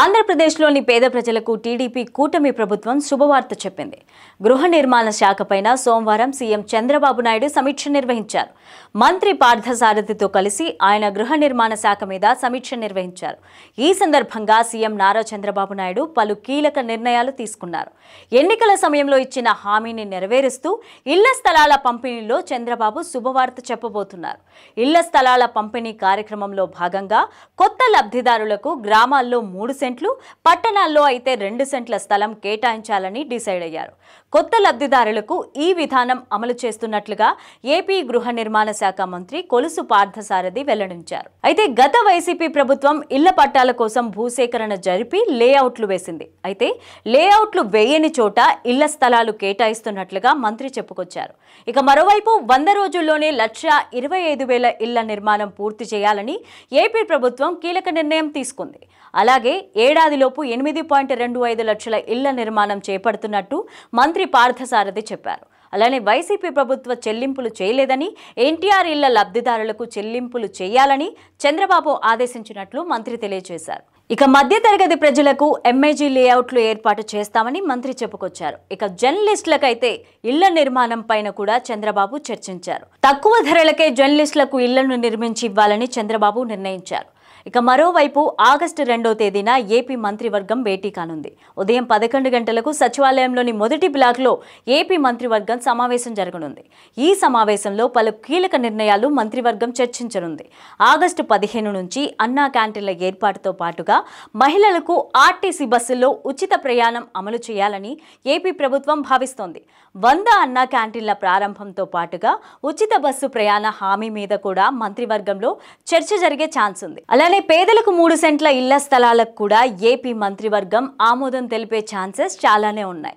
ఆంధ్రప్రదేశ్లోని పేద ప్రజలకు టీడీపీ కూటమి ప్రభుత్వం శుభవార్త చెప్పింది గృహ నిర్మాణ శాఖపైన సోమవారం సీఎం చంద్రబాబు నాయుడు సమీక్ష నిర్వహించారు మంత్రి పార్థసారథితో కలిసి ఆయన గృహ నిర్మాణ శాఖ మీద సమీక్ష నిర్వహించారు ఈ సందర్భంగా సీఎం నారా చంద్రబాబు నాయుడు పలు కీలక నిర్ణయాలు తీసుకున్నారు ఎన్నికల సమయంలో ఇచ్చిన హామీని నెరవేరుస్తూ ఇళ్ల స్థలాల పంపిణీలో చంద్రబాబు శుభవార్త చెప్పబోతున్నారు ఇళ్ల స్థలాల పంపిణీ కార్యక్రమంలో భాగంగా కొత్త లబ్ధిదారులకు గ్రామాల్లో మూడు సెంట్లు పట్టణాల్లో అయితే రెండు సెంట్ల స్థలం కేటాయించాలని డిసైడ్ అయ్యారు కొత్త లబ్ధిదారులకు ఈ విధానం అమలు చేస్తున్నట్లుగా ఏపీ గృహ నిర్మాణ శాఖ మంత్రి కొలుసు పార్థసారథి వెల్లడించారు అయితే గత వైసీపీ ప్రభుత్వం ఇళ్ల పట్టాల కోసం భూసేకరణ జరిపి లేఅవుట్లు వేసింది అయితే లేఅవుట్లు వేయని చోట ఇళ్ల స్థలాలు కేటాయిస్తున్నట్లుగా మంత్రి చెప్పుకొచ్చారు ఇక మరోవైపు వంద రోజుల్లోనే లక్ష ఇరవై ఐదు వేల ఇళ్ల నిర్మాణం పూర్తి చేయాలని ఏపీ ప్రభుత్వం కీలక నిర్ణయం తీసుకుంది అలాగే ఏడాదిలోపు ఎనిమిది పాయింట్ రెండు ఐదు లక్షల ఇళ్ల నిర్మాణం చేపడుతున్నట్టు మంత్రి పార్థసారథి చెప్పారు అలానే వైసీపీ ప్రభుత్వ చెల్లింపులు చేయలేదని ఎన్టీఆర్ ఇళ్ల లబ్ధిదారులకు చెల్లింపులు చేయాలని చంద్రబాబు ఆదేశించినట్లు మంత్రి తెలియజేశారు ఇక మధ్యతరగతి ప్రజలకు ఎంఐజీ లేఅవుట్లు ఏర్పాటు చేస్తామని మంత్రి చెప్పుకొచ్చారు ఇక జర్నలిస్టులకైతే ఇళ్ల నిర్మాణం పైన కూడా చంద్రబాబు చర్చించారు తక్కువ ధరలకే జర్నలిస్టులకు ఇళ్లను నిర్మించి ఇవ్వాలని చంద్రబాబు నిర్ణయించారు ఇక మరోవైపు ఆగస్టు రెండో తేదీన ఏపీ మంత్రివర్గం భేటీ కానుంది ఉదయం పదకొండు గంటలకు సచివాలయంలోని మొదటి బ్లాక్లో ఏపీ మంత్రివర్గం సమావేశం జరగనుంది ఈ సమావేశంలో పలు కీలక నిర్ణయాలు మంత్రివర్గం చర్చించనుంది ఆగస్టు పదిహేను నుంచి అన్నా క్యాంటీన్ల ఏర్పాటుతో పాటుగా మహిళలకు ఆర్టీసీ బస్సుల్లో ఉచిత ప్రయాణం అమలు చేయాలని ఏపీ ప్రభుత్వం భావిస్తోంది వంద అన్నా క్యాంటీన్ల ప్రారంభంతో పాటుగా ఉచిత బస్సు ప్రయాణ హామీ మీద కూడా మంత్రివర్గంలో చర్చ జరిగే ఛాన్స్ ఉంది అలానే అలానే పేదలకు మూడు సెంట్ల ఇళ్ల స్థలాలకు కూడా ఏపీ మంత్రివర్గం ఆమోదం తెలిపే ఛాన్సెస్ చాలానే ఉన్నాయి